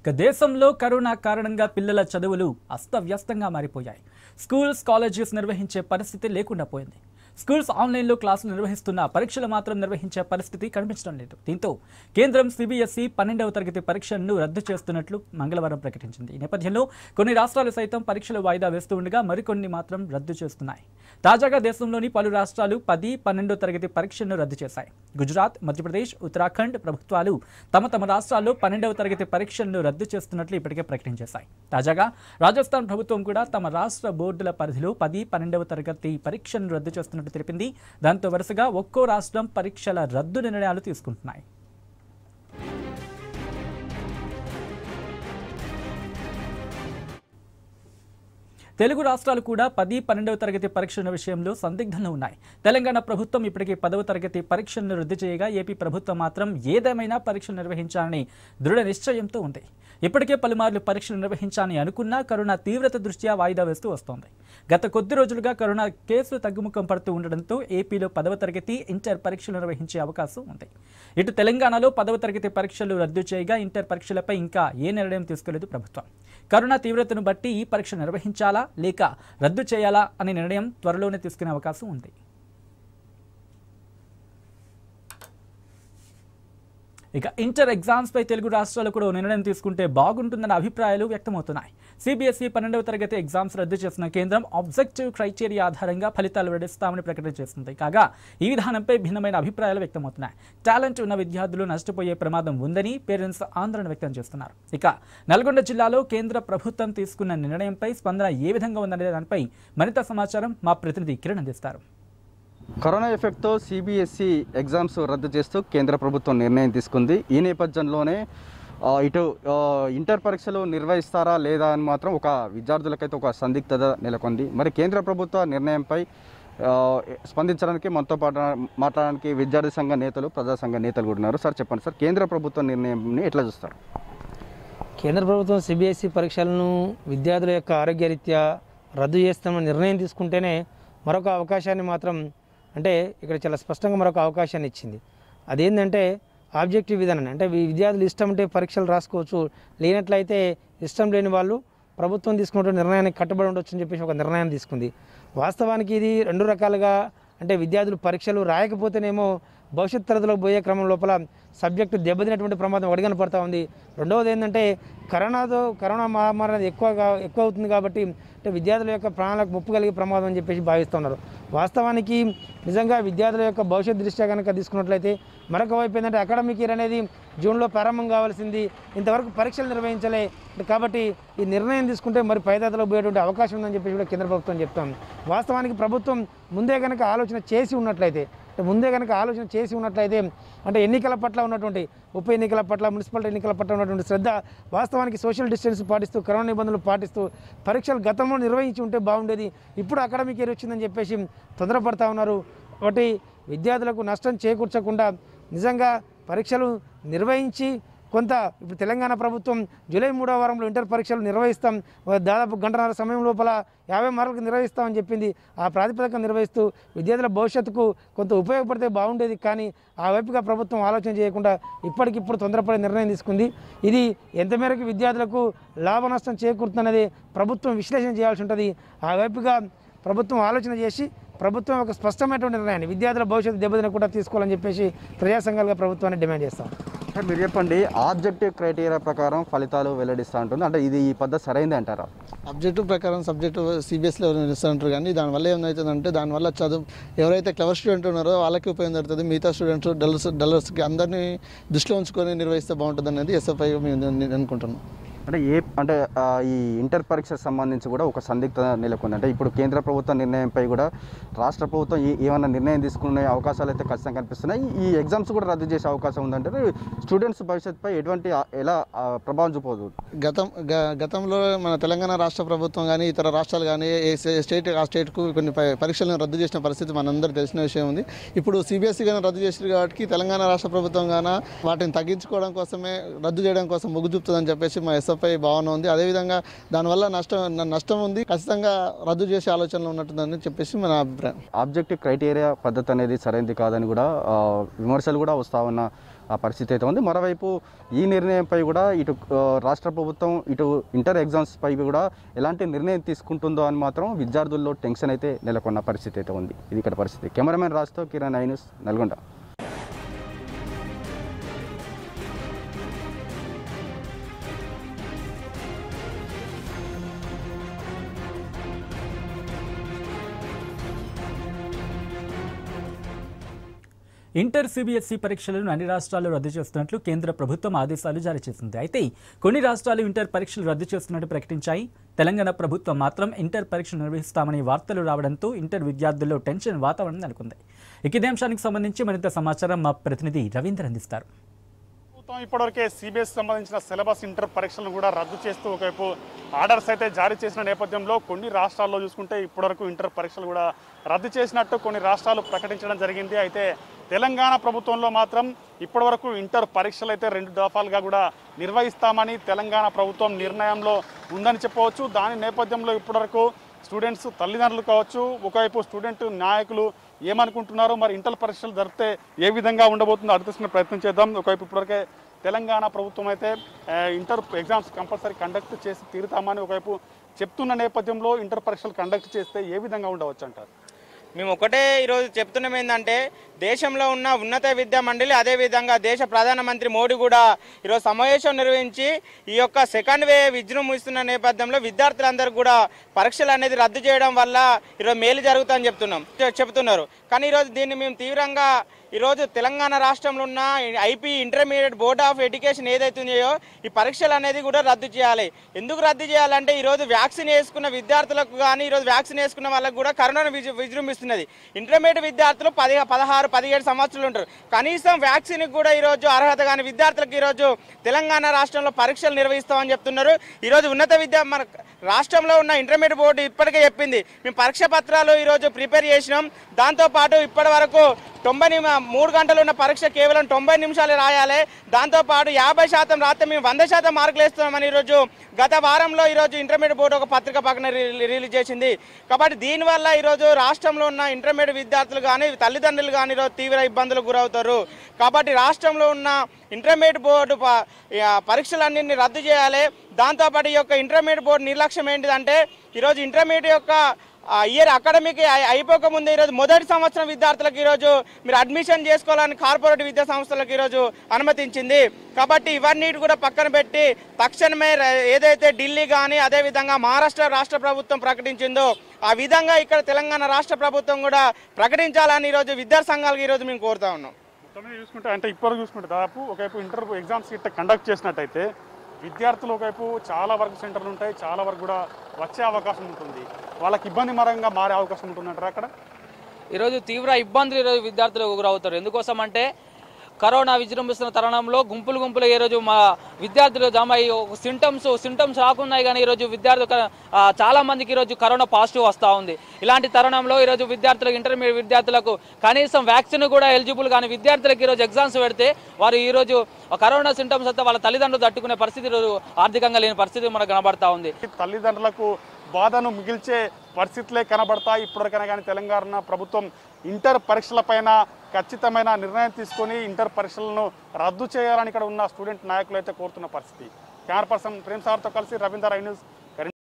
ఇక దేశంలో కరోనా కారణంగా పిల్లల చదువులు అస్తవ్యస్తంగా మారిపోయాయి స్కూల్స్ కాలేజెస్ నిర్వహించే పరిస్థితి లేకుండా పోయింది స్కూల్స్ ఆన్లైన్లో క్లాసులు నిర్వహిస్తున్న పరీక్షలు మాత్రం నిర్వహించే పరిస్థితి కనిపించడం లేదు దీంతో కేంద్రం సిబిఎస్ఈ పన్నెండవ తరగతి పరీక్షలను రద్దు చేస్తున్నట్లు మంగళవారం ప్రకటించింది ఈ నేపథ్యంలో కొన్ని రాష్ట్రాలు సైతం పరీక్షలు వాయిదా వేస్తూ ఉండగా మరికొన్ని మాత్రం రద్దు చేస్తున్నాయి తాజాగా దేశంలోని పలు రాష్ట్రాలు పది పన్నెండో తరగతి పరీక్షలను రద్దు చేశాయి గుజరాత్ మధ్యప్రదేశ్ ఉత్తరాఖండ్ ప్రభుత్వాలు తమ తమ రాష్ట్రాల్లో పన్నెండవ తరగతి పరీక్షలను రద్దు చేస్తున్నట్లు ఇప్పటికే ప్రకటించేశాయి తాజాగా రాజస్థాన్ ప్రభుత్వం కూడా తమ రాష్ట్ర బోర్డుల పరిధిలో పది పన్నెండవ తరగతి పరీక్షలను రద్దు చేస్తున్నట్లు తెలిపింది దాంతో వరుసగా ఒక్కో రాష్ట్రం పరీక్షల రద్దు నిర్ణయాలు తీసుకుంటున్నాయి తెలుగు రాష్ట్రాలు కూడా పది పన్నెండవ తరగతి పరీక్షల విషయంలో సందిగ్ధంలో ఉన్నాయి తెలంగాణ ప్రభుత్వం ఇప్పటికే పదవ తరగతి పరీక్షలను రద్దు చేయగా ఏపీ ప్రభుత్వం మాత్రం ఏదేమైనా పరీక్షలు నిర్వహించాలని దృఢ నిశ్చయంతో ఉంది ఇప్పటికే పలుమార్లు పరీక్షలు నిర్వహించాలని అనుకున్నా కరోనా తీవ్రత దృష్ట్యా వాయిదా వేస్తూ వస్తోంది గత కొద్ది రోజులుగా కరోనా కేసులు తగ్గుముఖం పడుతూ ఉండడంతో ఏపీలో పదవ తరగతి ఇంటర్ పరీక్షలు నిర్వహించే అవకాశం ఉంది ఇటు తెలంగాణలో పదవ తరగతి పరీక్షలు రద్దు చేయగా ఇంటర్ పరీక్షలపై ఇంకా ఏ నిర్ణయం తీసుకోలేదు ప్రభుత్వం కరోనా తీవ్రతను బట్టి ఈ పరీక్ష నిర్వహించాలా లేక రద్దు చేయాలా అనే నిర్ణయం త్వరలోనే తీసుకునే అవకాశం ఉంది ఇక ఇంటర్ ఎగ్జామ్స్పై తెలుగు రాష్ట్రాలు కూడా నిర్ణయం తీసుకుంటే బాగుంటుందన్న అభిప్రాయాలు వ్యక్తమవుతున్నాయి సిబిఎస్ఈ పన్నెండవ తరగతి ఎగ్జామ్స్ రద్దు చేసిన కేంద్రం ఆబ్జెక్టివ్ క్రైటీరియా ఆధారంగా ఫలితాలు వెడిస్తామని ప్రకటన చేసింది కాగా ఈ విధానంపై భిన్నమైన అభిప్రాయాలు వ్యక్తమవుతున్నాయి టాలెంట్ ఉన్న విద్యార్థులు నష్టపోయే ప్రమాదం ఉందని పేరెంట్స్ ఆందోళన వ్యక్తం చేస్తున్నారు ఇక నల్గొండ జిల్లాలో కేంద్ర ప్రభుత్వం తీసుకున్న నిర్ణయంపై స్పందన ఏ విధంగా ఉందనే దానిపై మరింత సమాచారం మా ప్రతినిధి కిరణ్ అందిస్తారు కరోనా ఎఫెక్ట్తో సిబిఎస్ఈ ఎగ్జామ్స్ రద్దు చేస్తూ కేంద్ర ప్రభుత్వం నిర్ణయం తీసుకుంది ఈ నేపథ్యంలోనే ఇటు ఇంటర్ పరీక్షలు నిర్వహిస్తారా లేదా అని మాత్రం ఒక విద్యార్థులకైతే ఒక సందిగ్ధత నెలకొంది మరి కేంద్ర ప్రభుత్వ నిర్ణయంపై స్పందించడానికి మనతో పాటు మాట్లాడడానికి విద్యార్థి సంఘ నేతలు ప్రజా సంఘ నేతలు కూడా ఉన్నారు సార్ చెప్పండి సార్ కేంద్ర ప్రభుత్వ నిర్ణయంని ఎట్లా చూస్తారు కేంద్ర ప్రభుత్వం సిబిఎస్ఈ పరీక్షలను విద్యార్థుల యొక్క ఆరోగ్యరీత్యా రద్దు చేస్తామని నిర్ణయం తీసుకుంటేనే మరొక అవకాశాన్ని మాత్రం అంటే ఇక్కడ చాలా స్పష్టంగా మరొక అవకాశాన్ని ఇచ్చింది అదేంటంటే ఆబ్జెక్టివ్ విధానం అంటే విద్యార్థులు ఇష్టం ఉంటే పరీక్షలు రాసుకోవచ్చు లేనట్లయితే ఇష్టం లేని వాళ్ళు ప్రభుత్వం తీసుకున్నటువంటి నిర్ణయానికి కట్టుబడి ఉండొచ్చు అని చెప్పేసి ఒక నిర్ణయాన్ని తీసుకుంది వాస్తవానికి ఇది రెండు రకాలుగా అంటే విద్యార్థులు పరీక్షలు రాయకపోతేనేమో భవిష్యత్ తరగతిలోకి పోయే క్రమం లోపల సబ్జెక్టు దెబ్బతినటువంటి ప్రమాదం ఒకటి కనపడతా ఉంది రెండవది ఏంటంటే కరోనాతో కరోనా మహమ్మారి అనేది ఎక్కువ ఎక్కువ అవుతుంది కాబట్టి అంటే విద్యార్థుల యొక్క ప్రాణాలకు ముప్పు కలిగే ప్రమాదం అని చెప్పేసి భావిస్తున్నారు వాస్తవానికి నిజంగా విద్యార్థుల యొక్క భవిష్యత్ దృష్ట్యా కనుక తీసుకున్నట్లయితే మరొక వైపు ఏంటంటే అకాడమిక్ ఇయర్ అనేది జూన్లో ప్రారంభం కావాల్సింది ఇంతవరకు పరీక్షలు నిర్వహించలే కాబట్టి ఈ నిర్ణయం తీసుకుంటే మరి పైదాతలకు పోయేటువంటి అవకాశం ఉందని చెప్పేసి కూడా కేంద్ర ప్రభుత్వం చెప్తాం వాస్తవానికి ప్రభుత్వం ముందే కనుక ఆలోచన చేసి ఉన్నట్లయితే ముందే కనుక ఆలోచన చేసి ఉన్నట్లయితే అంటే ఎన్నికల పట్ల ఉన్నటువంటి ఉప ఎన్నికల పట్ల మున్సిపల్ ఎన్నికల పట్ల ఉన్నటువంటి శ్రద్ధ వాస్తవానికి సోషల్ డిస్టెన్స్ పాటిస్తూ కరోనా నిబంధనలు పాటిస్తూ పరీక్షలు గతంలో నిర్వహించి ఉంటే బాగుండేది ఇప్పుడు అకాడమిక్ ఇయర్ వచ్చిందని చెప్పేసి తొందరపడతా ఉన్నారు ఒకటి విద్యార్థులకు నష్టం చేకూర్చకుండా నిజంగా పరీక్షలు నిర్వహించి కొంత ఇప్పుడు తెలంగాణ ప్రభుత్వం జూలై మూడో వారంలో ఇంటర్ పరీక్షలు నిర్వహిస్తాం దాదాపు గంటన్నర సమయం లోపల యాభై మార్కులకు నిర్వహిస్తామని చెప్పింది ఆ ప్రాతిపదికన నిర్వహిస్తూ విద్యార్థుల భవిష్యత్తుకు కొంత ఉపయోగపడితే బాగుండేది కానీ ఆ వైపుగా ప్రభుత్వం ఆలోచన చేయకుండా ఇప్పటికిప్పుడు తొందరపడే నిర్ణయం తీసుకుంది ఇది ఎంతమేరకు విద్యార్థులకు లాభ నష్టం చేకూరుతున్నది ప్రభుత్వం విశ్లేషణ చేయాల్సి ఉంటుంది ఆ వైపుగా ప్రభుత్వం ఆలోచన చేసి ప్రభుత్వం ఒక స్పష్టమైనటువంటి నిర్ణయాన్ని విద్యార్థుల భవిష్యత్తు దెబ్బతిన కూడా తీసుకోవాలని చెప్పేసి ప్రజా సంఘాలుగా ప్రభుత్వాన్ని డిమాండ్ చేస్తాం సార్ మీరు చెప్పండి ఆబ్జెక్టివ్ క్రైటీరియా ప్రకారం ఫలితాలు వెల్లడిస్తూ ఉంటుంది అంటే ఇది ఈ పద్ధతి సరైంది అంటారా ఆబ్జెక్టివ్ ప్రకారం సబ్జెక్టు సిబిఎస్లో ఇస్తూ ఉంటారు కానీ దానివల్ల ఏమైతుందంటే దానివల్ల చదువు ఎవరైతే క్లవర్ స్టూడెంట్ ఉన్నారో వాళ్ళకి ఉపయోగం జరుగుతుంది మిగతా స్టూడెంట్స్ డల్స్ డల్లర్స్కి అందరినీ దృష్టిలో ఉంచుకొని నిర్వహిస్తే బాగుంటుంది అనేది ఎస్ఎఫ్ఐ మేము అనుకుంటున్నాం అంటే ఏ అంటే ఈ ఇంటర్ పరీక్షకు సంబంధించి కూడా ఒక సందిగ్ధత నెలకొంది అంటే ఇప్పుడు కేంద్ర ప్రభుత్వ నిర్ణయంపై కూడా రాష్ట్ర ప్రభుత్వం ఏమైనా నిర్ణయం తీసుకునే అవకాశాలు అయితే ఖచ్చితంగా కనిపిస్తున్నాయి ఈ ఎగ్జామ్స్ కూడా రద్దు చేసే అవకాశం ఉందంటే స్టూడెంట్స్ భవిష్యత్తుపై ఎటువంటి ఎలా ప్రభావం చూపదు గతం గతంలో మన తెలంగాణ రాష్ట్ర ప్రభుత్వం కానీ ఇతర రాష్ట్రాలు కానీ ఏ స్టేట్ ఆ స్టేట్కు కొన్ని పరీక్షలను రద్దు చేసిన పరిస్థితి మనందరూ తెలిసిన విషయం ఉంది ఇప్పుడు సిబిఎస్ఈ కానీ రద్దు చేసింది కాబట్టి తెలంగాణ రాష్ట్ర ప్రభుత్వం కానీ వాటిని తగ్గించుకోవడం కోసమే రద్దు చేయడం కోసం మొగ్గు చూపుతుందని చెప్పేసి మా ఎస్ఎఫ్ చేయాలన్నపై భావన ఉంది అదేవిధంగా దానివల్ల నష్టం నష్టం ఉంది ఖచ్చితంగా రద్దు చేసే ఆలోచనలో ఉన్నట్టుందని చెప్పేసి మన అభిప్రాయం ఆబ్జెక్టివ్ క్రైటీరియా పద్ధతి అనేది సరైనది కాదని కూడా విమర్శలు కూడా వస్తా ఉన్న పరిస్థితి అయితే ఉంది మరోవైపు ఈ నిర్ణయంపై కూడా ఇటు రాష్ట్ర ప్రభుత్వం ఇటు ఇంటర్ ఎగ్జామ్స్పై కూడా ఎలాంటి నిర్ణయం తీసుకుంటుందో అని మాత్రం విద్యార్థుల్లో టెన్షన్ అయితే నెలకొన్న పరిస్థితి అయితే ఉంది ఇది ఇక్కడ పరిస్థితి కెమెరామెన్ రాజ్తో కిరణ్ ఐ నల్గొండ ఇంటర్ సిబిఎస్ఈ పరీక్షలను అన్ని రాష్ట్రాలు రద్దు చేస్తున్నట్లు కేంద్ర ప్రభుత్వం ఆదేశాలు జారీ చేసింది అయితే కొన్ని రాష్ట్రాలు ఇంటర్ పరీక్షలు రద్దు చేస్తున్నట్టు ప్రకటించాయి తెలంగాణ ప్రభుత్వం మాత్రం ఇంటర్ పరీక్షలు నిర్వహిస్తామని వార్తలు రావడంతో ఇంటర్ విద్యార్థుల్లో టెన్షన్ వాతావరణం నెలకొంది ఇక ఇదే సంబంధించి మరింత సమాచారం మా ప్రతినిధి రవీంద్ర అందిస్తారు ప్రభుత్వం ఇప్పటివరకే సిబిఎస్ సంబంధించిన సిలబస్ ఇంటర్ పరీక్షలను కూడా రద్దు చేస్తూ ఒకవైపు ఆర్డర్స్ అయితే జారీ చేసిన నేపథ్యంలో కొన్ని రాష్ట్రాల్లో చూసుకుంటే ఇప్పటివరకు ఇంటర్ పరీక్షలు కూడా రద్దు చేసినట్టు కొన్ని రాష్ట్రాలు ప్రకటించడం జరిగింది అయితే తెలంగాణ ప్రభుత్వంలో మాత్రం ఇప్పటివరకు ఇంటర్ పరీక్షలు అయితే రెండు దఫాలుగా కూడా నిర్వహిస్తామని తెలంగాణ ప్రభుత్వం నిర్ణయంలో ఉందని చెప్పవచ్చు దాని నేపథ్యంలో ఇప్పటివరకు స్టూడెంట్స్ తల్లిదండ్రులు కావచ్చు ఒకవైపు స్టూడెంట్ నాయకులు ఏమనుకుంటున్నారో మరి ఇంటర్ పరీక్షలు జరిపితే ఏ విధంగా ఉండబోతుందో అర్థం ప్రయత్నం చేద్దాం ఒకవైపు ఇప్పటివరకే తెలంగాణ ప్రభుత్వం అయితే ఇంటర్ ఎగ్జామ్స్ కంపల్సరీ కండక్ట్ చేసి తీరుతామని ఒకవైపు చెప్తున్న నేపథ్యంలో ఇంటర్ పరీక్షలు కండక్ట్ చేస్తే ఏ విధంగా ఉండవచ్చు అంటారు మేము ఒకటే ఈరోజు చెప్తున్నాం ఏంటంటే దేశంలో ఉన్న ఉన్నత విద్యా మండలి అదేవిధంగా దేశ ప్రధానమంత్రి మోడీ కూడా ఈరోజు సమావేశం నిర్వహించి ఈ యొక్క సెకండ్ వే విజృంభిస్తున్న నేపథ్యంలో విద్యార్థులందరూ కూడా పరీక్షలు అనేది రద్దు చేయడం వల్ల ఈరోజు మేలు జరుగుతుందని చెప్తున్నాం చెప్తున్నారు కానీ ఈరోజు దీన్ని మేము తీవ్రంగా ఈరోజు తెలంగాణ రాష్ట్రంలో ఉన్న IP intermediate board of education ఏదైతుందో ఈ పరీక్షలు అనేది కూడా రద్దు చేయాలి ఎందుకు రద్దు చేయాలంటే ఈరోజు వ్యాక్సిన్ వేసుకున్న విద్యార్థులకు కానీ ఈరోజు వ్యాక్సిన్ వేసుకున్న వాళ్ళకు కూడా కరోనాను విజృంభిస్తున్నది ఇంటర్మీడియట్ విద్యార్థులు పది పదహారు పదిహేడు సంవత్సరాలు ఉంటారు కనీసం వ్యాక్సిన్ కూడా ఈరోజు అర్హత కానీ విద్యార్థులకు ఈరోజు తెలంగాణ రాష్ట్రంలో పరీక్షలు నిర్వహిస్తామని చెప్తున్నారు ఈరోజు ఉన్నత విద్య మన రాష్ట్రంలో ఉన్న ఇంటర్మీడియట్ బోర్డు ఇప్పటికే చెప్పింది మేము పరీక్ష పత్రాలు ఈరోజు ప్రిపేర్ చేసినాం దాంతోపాటు ఇప్పటి వరకు తొంభై మూడు గంటలు ఉన్న పరీక్ష కేవలం తొంభై నిమిషాలు రాయాలి దాంతోపాటు యాభై శాతం రాత్రి మేము వంద శాతం మార్కులు వేస్తున్నామని ఈరోజు గత వారంలో ఈరోజు ఇంటర్మీడియట్ బోర్డు ఒక పత్రిక పక్కన రిలీజ్ చేసింది కాబట్టి దీనివల్ల ఈరోజు రాష్ట్రంలో ఉన్న ఇంటర్మీడియట్ విద్యార్థులు కానీ తల్లిదండ్రులు కానీ ఈరోజు తీవ్ర ఇబ్బందులకు గురవుతారు కాబట్టి రాష్ట్రంలో ఉన్న ఇంటర్మీడియట్ బోర్డు పరీక్షలన్నింటినీ రద్దు చేయాలి దాంతోపాటు ఈ యొక్క ఇంటర్మీడియట్ బోర్డు నిర్లక్ష్యం ఏంటిదంటే ఈరోజు ఇంటర్మీడియట్ యొక్క ఇయర్ అకాడమిక్ అయిపోకముందు ఈరోజు మొదటి సంవత్సరం విద్యార్థులకు ఈరోజు మీరు అడ్మిషన్ చేసుకోవాలని కార్పొరేట్ విద్యా సంస్థలకు ఈరోజు అనుమతించింది కాబట్టి ఇవన్నీ కూడా పక్కన పెట్టి తక్షణమే ఏదైతే ఢిల్లీ కానీ అదేవిధంగా మహారాష్ట్ర రాష్ట్ర ప్రభుత్వం ప్రకటించిందో ఆ విధంగా ఇక్కడ తెలంగాణ రాష్ట్ర ప్రభుత్వం కూడా ప్రకటించాలని ఈరోజు విద్యా సంఘాలకు ఈరోజు మేము కోరుతా ఉన్నాం చూసుకుంటే అంటే ఇప్పుడు చూసుకుంటే దాదాపు ఒకవైపు ఇంటర్ ఎగ్జామ్స్ ఇట్లా కండక్ట్ చేసినట్టయితే విద్యార్థులు ఒకవైపు చాలా వరకు సెంటర్లు ఉంటాయి చాలా వరకు కూడా వచ్చే అవకాశం ఉంటుంది వాళ్ళకి ఇబ్బంది మరంగా మారే అవకాశం ఉంటుందంటారు అక్కడ ఈరోజు తీవ్ర ఇబ్బందులు ఈరోజు విద్యార్థులు గురవుతారు ఎందుకోసం అంటే కరోనా విజృంభిస్తున్న తరుణంలో గుంపులు గుంపులు ఈరోజు మా విద్యార్థులు జమ అయ్యి సింటమ్స్ సింటమ్స్ రాకున్నాయి కానీ ఈరోజు విద్యార్థులు చాలా మందికి ఈరోజు కరోనా పాజిటివ్ వస్తూ ఉంది ఇలాంటి తరుణంలో ఈరోజు విద్యార్థులకు ఇంటర్మీడియట్ విద్యార్థులకు కనీసం వ్యాక్సిన్ కూడా ఎలిజిబుల్ కానీ విద్యార్థులకు ఈరోజు ఎగ్జామ్స్ పెడితే వారు ఈరోజు కరోనా సింటమ్స్ అయితే వాళ్ళ తల్లిదండ్రులు తట్టుకునే పరిస్థితి ఈరోజు ఆర్థికంగా లేని పరిస్థితి మనకు కనబడతా ఉంది తల్లిదండ్రులకు బాధను మిగిల్చే పరిస్థితులే కనబడతాయి ఇప్పటివరకైనా కానీ తెలంగాణ ప్రభుత్వం ఇంటర్ పరీక్షలపైన ఖచ్చితమైన నిర్ణయం తీసుకొని ఇంటర్ పరీక్షలను రద్దు చేయాలని ఇక్కడ ఉన్న స్టూడెంట్ నాయకులు అయితే కోరుతున్న పరిస్థితి కెమెరా పర్సన్ ప్రేమ్ సార్తో కలిసి రవీందర్ ఐ న్యూస్